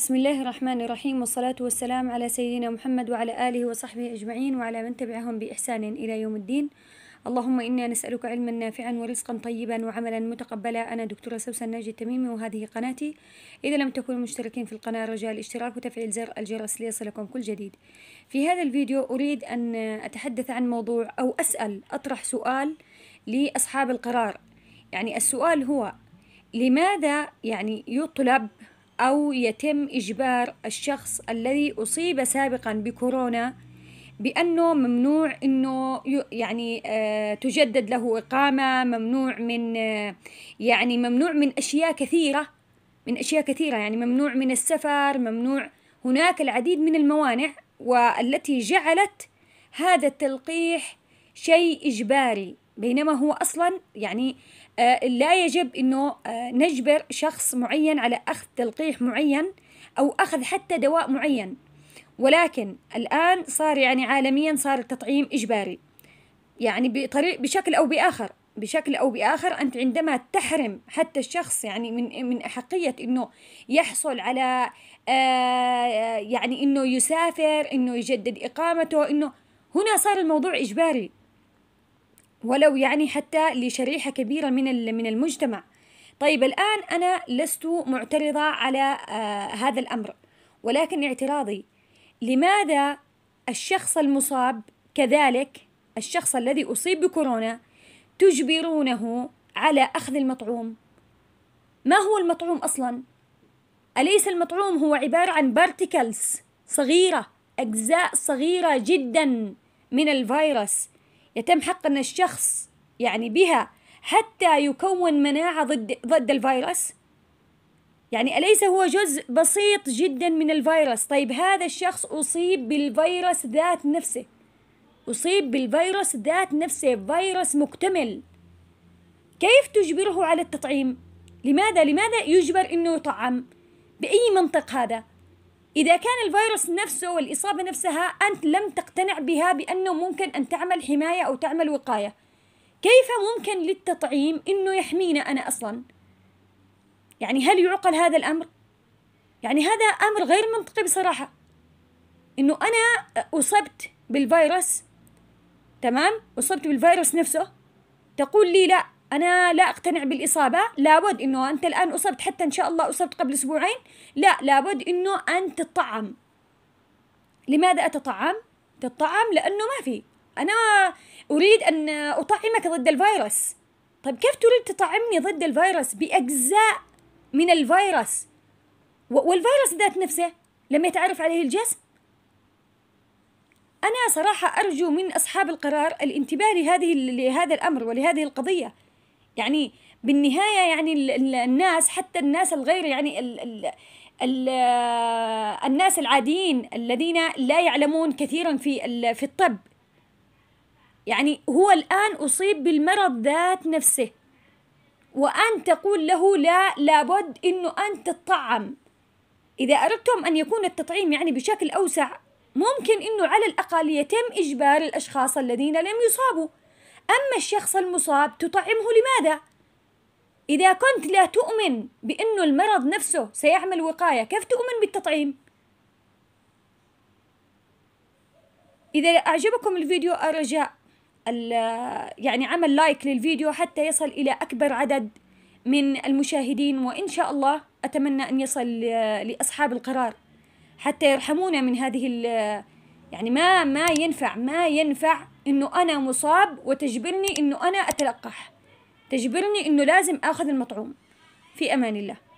بسم الله الرحمن الرحيم والصلاة والسلام على سيدنا محمد وعلى آله وصحبه أجمعين وعلى من تبعهم بإحسان إلى يوم الدين اللهم إنا نسألك علما نافعا ورزقا طيبا وعملا متقبلا أنا دكتورة سوسن ناجي التميمي وهذه قناتي إذا لم تكونوا مشتركين في القناة رجاء الاشتراك وتفعيل زر الجرس ليصلكم كل جديد في هذا الفيديو أريد أن أتحدث عن موضوع أو أسأل أطرح سؤال لأصحاب القرار يعني السؤال هو لماذا يعني يطلب أو يتم إجبار الشخص الذي أصيب سابقا بكورونا بأنه ممنوع أنه يعني آه، تجدد له إقامة ممنوع من آه، يعني ممنوع من أشياء كثيرة من أشياء كثيرة يعني ممنوع من السفر ممنوع هناك العديد من الموانع والتي جعلت هذا التلقيح شيء إجباري بينما هو أصلا يعني آه، لا يجب أنه آه، نجبر شخص معين على أخذ تلقيح معين أو أخذ حتى دواء معين ولكن الآن صار يعني عالميا صار التطعيم إجباري يعني بطريق بشكل أو بآخر بشكل أو بآخر أنت عندما تحرم حتى الشخص يعني من من أحقية إنه يحصل على آه، يعني إنه يسافر إنه يجدد إقامته إنه هنا صار الموضوع إجباري ولو يعني حتى لشريحة كبيرة من من المجتمع طيب الآن أنا لست معترضة على آه، هذا الأمر ولكن اعتراضي لماذا الشخص المصاب كذلك الشخص الذي أصيب بكورونا تجبرونه على أخذ المطعوم ما هو المطعوم أصلا؟ أليس المطعوم هو عبارة عن بارتيكلز صغيرة أجزاء صغيرة جدا من الفيروس يتم حقن الشخص يعني بها حتى يكون مناعة ضد ضد الفيروس يعني أليس هو جزء بسيط جدا من الفيروس طيب هذا الشخص أصيب بالفيروس ذات نفسه أصيب بالفيروس ذات نفسه فيروس مكتمل كيف تجبره على التطعيم؟ لماذا لماذا يجبر أنه يطعم؟ بأي منطق هذا؟ إذا كان الفيروس نفسه والإصابة نفسها أنت لم تقتنع بها بأنه ممكن أن تعمل حماية أو تعمل وقاية كيف ممكن للتطعيم أنه يحمينا أنا أصلا يعني هل يعقل هذا الأمر يعني هذا أمر غير منطقي بصراحة أنه أنا أصبت بالفيروس تمام أصبت بالفيروس نفسه تقول لي لا انا لا اقتنع بالاصابه لابد انه انت الان اصبت حتى ان شاء الله اصبت قبل اسبوعين لا لابد انه انت تطعم لماذا اتطعم تطعم لانه ما في انا اريد ان اطعمك ضد الفيروس طيب كيف تريد تطعمني ضد الفيروس باجزاء من الفيروس والفيروس ذات نفسه لم يتعرف عليه الجسم أنا صراحة أرجو من أصحاب القرار الانتباه لهذه لهذا الأمر ولهذه القضية يعني بالنهاية يعني الناس حتى الناس الغير يعني ال ال ال آه، الناس العاديين الذين لا يعلمون كثيرا في في الطب يعني هو الآن أصيب بالمرض ذات نفسه وأن تقول له لا لابد أنه أن تطعم إذا أردتم أن يكون التطعيم يعني بشكل أوسع ممكن أنه على الأقل يتم إجبار الأشخاص الذين لم يصابوا أما الشخص المصاب تطعمه لماذا؟ إذا كنت لا تؤمن بأنه المرض نفسه سيعمل وقاية كيف تؤمن بالتطعيم؟ إذا أعجبكم الفيديو أرجاء يعني عمل لايك للفيديو حتى يصل إلى أكبر عدد من المشاهدين وإن شاء الله أتمنى أن يصل لأصحاب القرار حتى يرحمونا من هذه يعني ما ما ينفع ما ينفع انه انا مصاب وتجبرني انه انا اتلقح تجبرني انه لازم اخذ المطعوم في امان الله